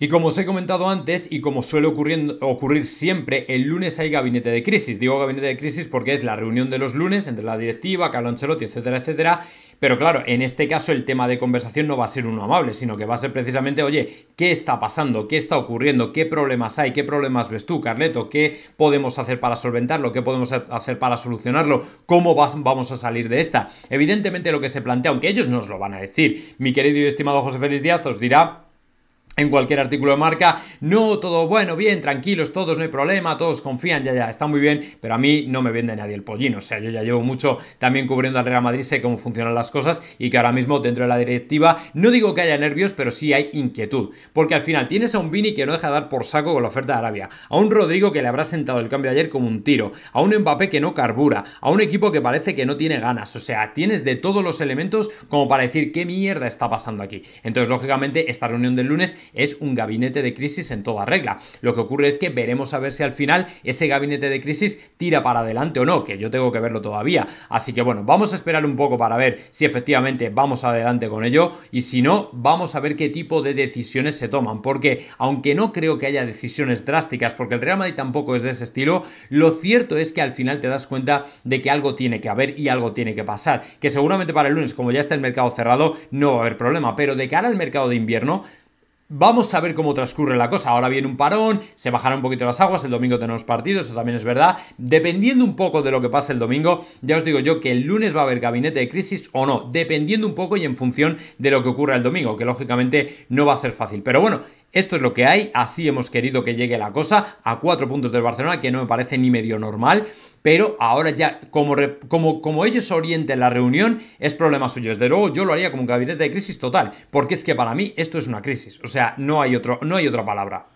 Y como os he comentado antes y como suele ocurrir siempre, el lunes hay gabinete de crisis. Digo gabinete de crisis porque es la reunión de los lunes entre la directiva, Carlo Ancelotti, etcétera, etcétera. Pero claro, en este caso el tema de conversación no va a ser uno amable, sino que va a ser precisamente, oye, ¿qué está pasando? ¿Qué está ocurriendo? ¿Qué problemas hay? ¿Qué problemas ves tú, Carleto? ¿Qué podemos hacer para solventarlo? ¿Qué podemos hacer para solucionarlo? ¿Cómo vamos a salir de esta? Evidentemente lo que se plantea, aunque ellos nos lo van a decir, mi querido y estimado José Félix Díaz os dirá en cualquier artículo de marca. No, todo bueno, bien, tranquilos, todos, no hay problema, todos confían, ya, ya, está muy bien, pero a mí no me vende nadie el pollino. O sea, yo ya llevo mucho también cubriendo al Real Madrid, sé cómo funcionan las cosas y que ahora mismo dentro de la directiva, no digo que haya nervios, pero sí hay inquietud. Porque al final tienes a un Vini que no deja de dar por saco con la oferta de Arabia, a un Rodrigo que le habrá sentado el cambio ayer como un tiro, a un Mbappé que no carbura, a un equipo que parece que no tiene ganas. O sea, tienes de todos los elementos como para decir qué mierda está pasando aquí. Entonces, lógicamente, esta reunión del lunes es un gabinete de crisis en toda regla. Lo que ocurre es que veremos a ver si al final ese gabinete de crisis tira para adelante o no, que yo tengo que verlo todavía. Así que bueno, vamos a esperar un poco para ver si efectivamente vamos adelante con ello y si no, vamos a ver qué tipo de decisiones se toman, porque aunque no creo que haya decisiones drásticas, porque el Real Madrid tampoco es de ese estilo, lo cierto es que al final te das cuenta de que algo tiene que haber y algo tiene que pasar, que seguramente para el lunes, como ya está el mercado cerrado, no va a haber problema, pero de cara al mercado de invierno, Vamos a ver cómo transcurre la cosa. Ahora viene un parón, se bajarán un poquito las aguas, el domingo tenemos partidos, eso también es verdad. Dependiendo un poco de lo que pase el domingo, ya os digo yo que el lunes va a haber gabinete de crisis o no, dependiendo un poco y en función de lo que ocurra el domingo, que lógicamente no va a ser fácil. Pero bueno, esto es lo que hay, así hemos querido que llegue la cosa a cuatro puntos del Barcelona, que no me parece ni medio normal, pero ahora ya, como, ellos orienten la reunión, es problema suyo. Desde luego yo lo haría como un gabinete de crisis total, porque es que para mí esto es una crisis, o sea, no hay, otro, no hay otra palabra.